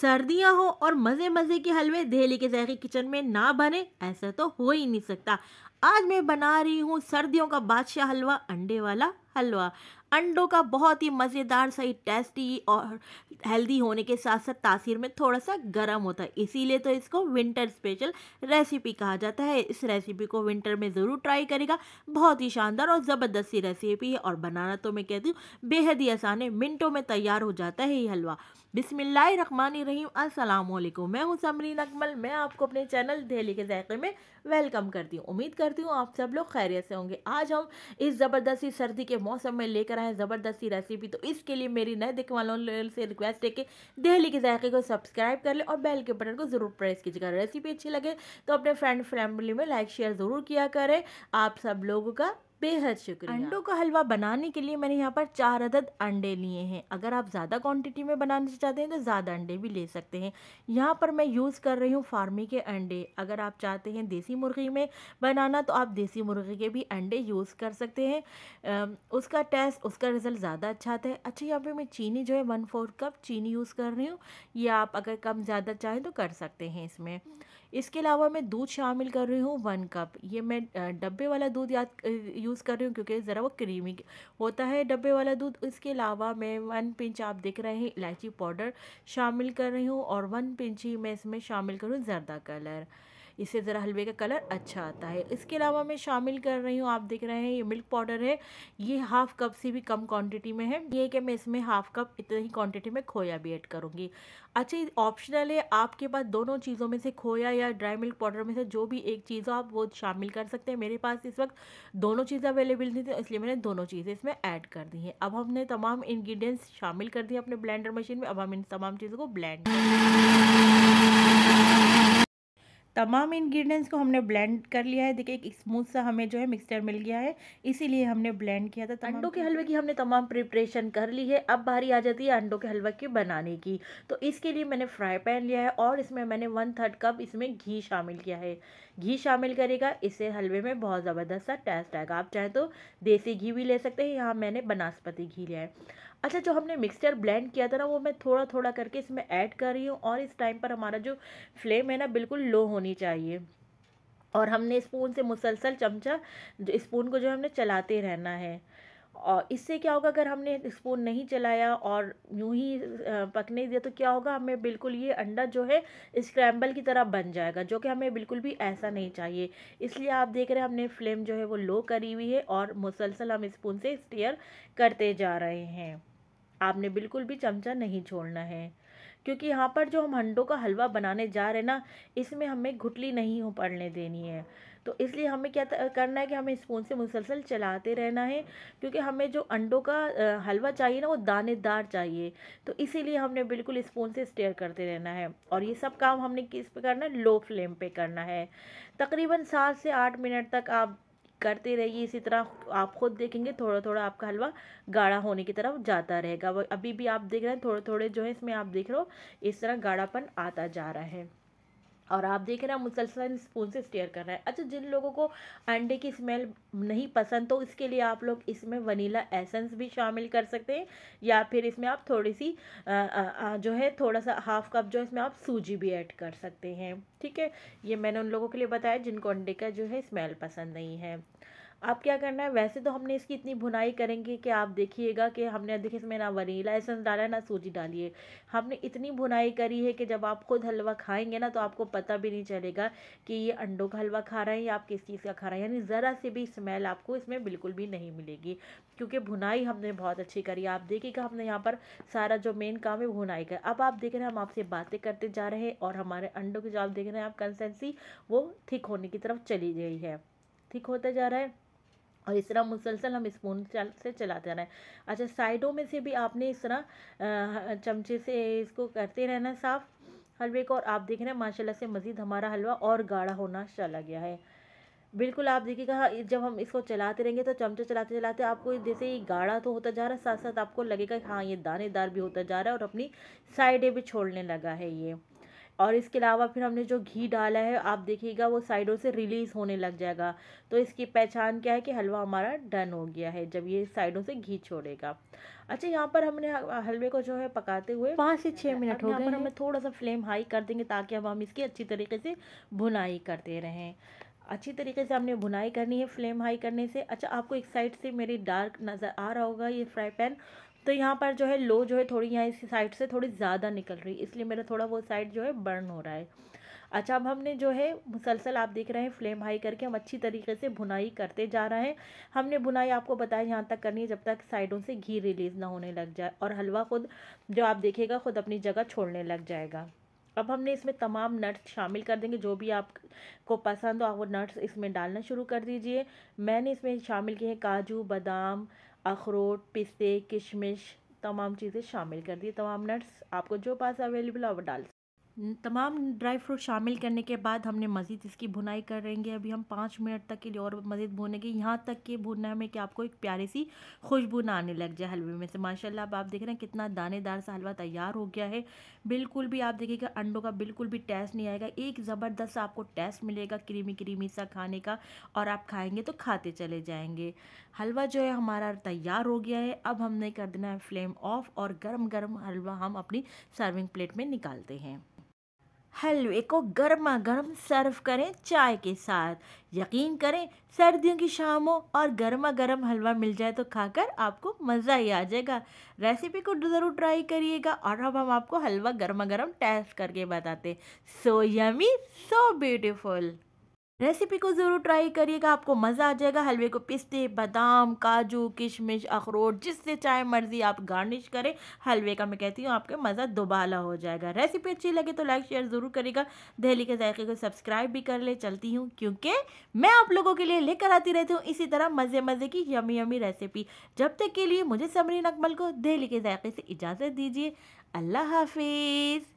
सर्दियां हो और मज़े मज़े के हलवे दिल्ली के जायके किचन में ना बने ऐसा तो हो ही नहीं सकता आज मैं बना रही हूँ सर्दियों का बादशाह हलवा अंडे वाला हलवा अंडों का बहुत ही मज़ेदार सही टेस्टी और हेल्दी होने के साथ साथ तासीर में थोड़ा सा गर्म होता है इसीलिए तो इसको विंटर स्पेशल रेसिपी कहा जाता है इस रेसिपी को विंटर में ज़रूर ट्राई करेगा बहुत ही शानदार और ज़बरदस्ती रेसिपी है और बनाना तो मैं कहती हूँ बेहद ही आसान है मिनटों में तैयार हो जाता है ये हलवा रहीम असलकुम मैं हूँ समरीन अकमल मैं आपको अपने चैनल दिल्ली के ऐक़े में वेलकम करती हूँ उम्मीद करती हूँ आप सब लोग खैरियत से होंगे आज हम इस ज़बरदस्ती सर्दी के मौसम में लेकर आए जबरदस्ती रेसिपी तो इसके लिए मेरी नए दिख वालों से रिक्वेस्ट है कि दिल्ली के जायके को सब्सक्राइब कर लें और बेल के बटन को ज़रूर प्रेस कीजिएगा रेसिपी अच्छी लगे तो अपने फ्रेंड फैमिली में लाइक शेयर ज़रूर किया करें आप सब लोगों का बेहद शुक्रिया अंडों का हलवा बनाने के लिए मैंने यहाँ पर चार अदद अंडे लिए हैं अगर आप ज़्यादा क्वांटिटी में बनाना चाहते हैं तो ज़्यादा अंडे भी ले सकते हैं यहाँ पर मैं यूज़ कर रही हूँ फार्मी के अंडे अगर आप चाहते हैं देसी मुर्गी में बनाना तो आप देसी मुर्गी के भी अंडे यूज़ कर सकते हैं उसका टेस्ट उसका रिज़ल्ट ज़्यादा अच्छा आता है अच्छा यहाँ पर मैं चीनी जो है वन फोर्थ कप चीनी यूज़ कर रही हूँ ये आप अगर कम ज़्यादा चाहें तो कर सकते हैं इसमें इसके अलावा मैं दूध शामिल कर रही हूँ वन कप ये मैं डब्बे वाला दूध याद यूज़ कर रही हूँ क्योंकि ज़रा वो क्रीमी होता है डब्बे वाला दूध इसके अलावा मैं वन पिंच आप देख रहे हैं इलायची पाउडर शामिल कर रही हूँ और वन पिंच ही मैं इसमें शामिल करूँ जर्दा कलर इससे ज़रा हलवे का कलर अच्छा आता है इसके अलावा मैं शामिल कर रही हूँ आप देख रहे हैं ये मिल्क पाउडर है ये हाफ़ कप से भी कम क्वांटिटी में है ये कि मैं इसमें हाफ़ कप इतनी ही क्वांटिटी में खोया भी ऐड करूँगी अच्छा ऑप्शनल है आपके पास दोनों चीज़ों में से खोया या ड्राई मिल्क पाउडर में से जो भी एक चीज़ हो आप वो शामिल कर सकते हैं मेरे पास इस वक्त दोनों चीज़ें अवेलेबल नहीं थी तो इसलिए मैंने दोनों चीज़ें इसमें ऐड कर दी हैं अब हमने तमाम इन्ग्रीडियंट्स शामिल कर दिए अपने ब्लेंडर मशीन में अब हम इन तमाम चीज़ों को ब्लेंड कर तमाम इंग्रेडिएंट्स को हमने ब्लेंड कर लिया है देखिए एक स्मूथ सा हमें जो है मिक्सचर मिल गया है इसीलिए हमने ब्लेंड किया था अंडों के हलवे की हमने तमाम प्रिपरेशन कर ली है अब बारी आ जाती है अंडों के हलवा की बनाने की तो इसके लिए मैंने फ्राई पैन लिया है और इसमें मैंने वन थर्ड कप इसमें घी शामिल किया है घी शामिल करेगा इससे हलवे में बहुत ज़बरदस्त सा टेस्ट आएगा आप चाहें तो देसी घी भी ले सकते हैं यहाँ मैंने बनास्पति घी लिया है अच्छा जो हमने मिक्सचर ब्लेंड किया था ना वो मैं थोड़ा थोड़ा करके इसमें ऐड कर रही हूँ और इस टाइम पर हमारा जो फ्लेम है ना बिल्कुल लो होनी चाहिए और हमने स्पून से मुसलसल चमचा स्पून को जो हमने चलाते रहना है और इससे क्या होगा अगर हमने स्पून नहीं चलाया और यूँ ही पकने दिया तो क्या होगा हमें बिल्कुल ये अंडा जो है स्क्रैम्बल की तरह बन जाएगा जो कि हमें बिल्कुल भी ऐसा नहीं चाहिए इसलिए आप देख रहे हैं हमने फ्लेम जो है वो लो करी हुई है और मुसलसल हम स्पून से स्टेयर करते जा रहे हैं आपने बिल्कुल भी चमचा नहीं छोड़ना है क्योंकि यहाँ पर जो हम हंडों का हलवा बनाने जा रहे हैं ना इसमें हमें घुटली नहीं हो पड़ने देनी है तो इसलिए हमें क्या करना है कि हमें स्पून से मुसलसल चलाते रहना है क्योंकि हमें जो अंडों का हलवा चाहिए ना वो दानेदार चाहिए तो इसीलिए हमने बिल्कुल स्पून से स्टेयर करते रहना है और ये सब काम हमने किस पे करना है लो फ्लेम पे करना है तकरीबन सात से आठ मिनट तक आप करते रहिए इसी तरह आप खुद देखेंगे थोड़ा थोड़ा आपका हलवा गाढ़ा होने की तरफ जाता रहेगा अभी भी आप देख रहे हैं थोड़े थोड़े जो है इसमें आप देख रहे हो इस तरह गाढ़ापन आता जा रहा है और आप देख रहे हैं मुसलसल स्पून से स्टेयर कर रहा है अच्छा जिन लोगों को अंडे की स्मेल नहीं पसंद तो इसके लिए आप लोग इसमें वनीला एसेंस भी शामिल कर सकते हैं या फिर इसमें आप थोड़ी सी आ, आ, जो है थोड़ा सा हाफ कप जो है इसमें आप सूजी भी ऐड कर सकते हैं ठीक है ये मैंने उन लोगों के लिए बताया जिनको अंडे का जो है स्मेल पसंद नहीं है आप क्या करना है वैसे तो हमने इसकी इतनी भुनाई करेंगे कि आप देखिएगा कि हमने देखिए इसमें ना वनीला एसेंस डाला है ना सूजी डाली है हमने इतनी भुनाई करी है कि जब आप खुद हलवा खाएंगे ना तो आपको पता भी नहीं चलेगा कि ये अंडों का हलवा खा रहे हैं या आप किस चीज़ का खा रहे हैं यानी ज़रा से भी स्मेल आपको इसमें बिल्कुल भी नहीं मिलेगी क्योंकि भुनाई हमने बहुत अच्छी करी आप देखिएगा हमने यहाँ पर सारा जो मेन काम है भुनाई का अब आप देख रहे हैं हम आपसे बातें करते जा रहे हैं और हमारे अंडों की जो आप देख रहे हैं आप कंसेंसी वो थिक होने की तरफ चली गई है ठीक होता जा रहा है और इस तरह मुसलसल हम स्पून चल से चलाते रहना है अच्छा साइडों में से भी आपने इस तरह चमचे से इसको करते रहना है साफ़ हलवे को और आप देख रहे हैं माशाल्लाह से मज़ीद हमारा हलवा और गाढ़ा होना चला गया है बिल्कुल आप देखिएगा हाँ, जब हम इसको चलाते रहेंगे तो चमचे चलाते चलाते आपको जैसे ही गाढ़ा तो होता जा रहा है साथ साथ आपको लगेगा हाँ ये दानेदार भी होता जा रहा है और अपनी साइडें भी छोड़ने लगा है ये और इसके अलावा फिर हमने जो घी डाला है आप देखिएगा वो साइडों से रिलीज़ होने लग जाएगा तो इसकी पहचान क्या है कि हलवा हमारा डन हो गया है जब ये साइडों से घी छोड़ेगा अच्छा यहाँ पर हमने हलवे को जो है पकाते हुए पाँच से छः मिनट हो गए पर हमें थोड़ा सा फ्लेम हाई कर देंगे ताकि अब हम इसकी अच्छी तरीके से भुनाई करते रहें अच्छी तरीके से हमने भुनाई करनी है फ्लेम हाई करने से अच्छा आपको एक साइड से मेरी डार्क नज़र आ रहा होगा ये फ्राई पैन तो यहाँ पर जो है लो जो है थोड़ी यहाँ इस साइड से थोड़ी ज़्यादा निकल रही है इसलिए मेरा थोड़ा वो साइड जो है बर्न हो रहा है अच्छा अब हमने जो है मुसलसल आप देख रहे हैं फ्लेम हाई करके हम अच्छी तरीके से बुनाई करते जा रहे हैं हमने बुनाई आपको बताया यहाँ तक करनी है जब तक साइडों से घी रिलीज़ ना होने लग जाए और हलवा खुद जो आप देखेगा खुद अपनी जगह छोड़ने लग जाएगा अब हमने इसमें तमाम नट्स शामिल कर देंगे जो भी आपको पसंद हो आप वो नट्स इसमें डालना शुरू कर दीजिए मैंने इसमें शामिल किए हैं काजू बादाम अखरोट पिस्ते किशमिश तमाम चीज़ें शामिल कर दी तमाम नट्स आपको जो पास अवेलेबल है वो डाल तमाम ड्राई फ्रूट शामिल करने के बाद हमने मज़ीद इसकी भुनाई करेंगे अभी हम पाँच मिनट तक के लिए और मज़ीद भुनेंगे यहाँ तक कि भुनना हमें कि आपको एक प्यारी सी खुशबू ना आने लग जाए हलवे में से माशाल्लाह अब आप देख रहे हैं कितना दानेदार सा हलवा तैयार हो गया है बिल्कुल भी आप देखिएगा अंडों का बिल्कुल भी टेस्ट नहीं आएगा एक ज़बरदस्त आपको टेस्ट मिलेगा क्रीमी क्रीमी सा खाने का और आप खाएँगे तो खाते चले जाएँगे हलवा जो है हमारा तैयार हो गया है अब हमने कर देना है फ्लेम ऑफ़ और गर्म गर्म हलवा हम अपनी सर्विंग प्लेट में निकालते हैं हलवे को गर्मा गर्म सर्व करें चाय के साथ यकीन करें सर्दियों की शामों और गर्मा गर्म हलवा मिल जाए तो खाकर आपको मज़ा ही आ जाएगा रेसिपी को ज़रूर ट्राई करिएगा और अब हम आपको हलवा गर्मा गर्म टेस्ट करके बताते so yummy so beautiful recipe को ज़रूर ट्राई करिएगा आपको मज़ा आ जाएगा हलवे को पिस्ते बादाम काजू किशमिश अखरोट जिससे चाहे मर्ज़ी आप गार्निश करें हलवे का मैं कहती हूँ आपका मज़ा दोबाला हो जाएगा रेसिपी अच्छी लगे तो लाइक शेयर ज़रूर करिएगा दिल्ली के जायके को सब्सक्राइब भी कर ले चलती हूँ क्योंकि मैं आप लोगों के लिए लेकर आती रहती हूँ इसी तरह मज़े मज़े की यमी यमी रेसिपी जब तक के लिए मुझे समरीन अकमल को दिल्ली के जायके से इजाज़त दीजिए अल्लाह हाफिज़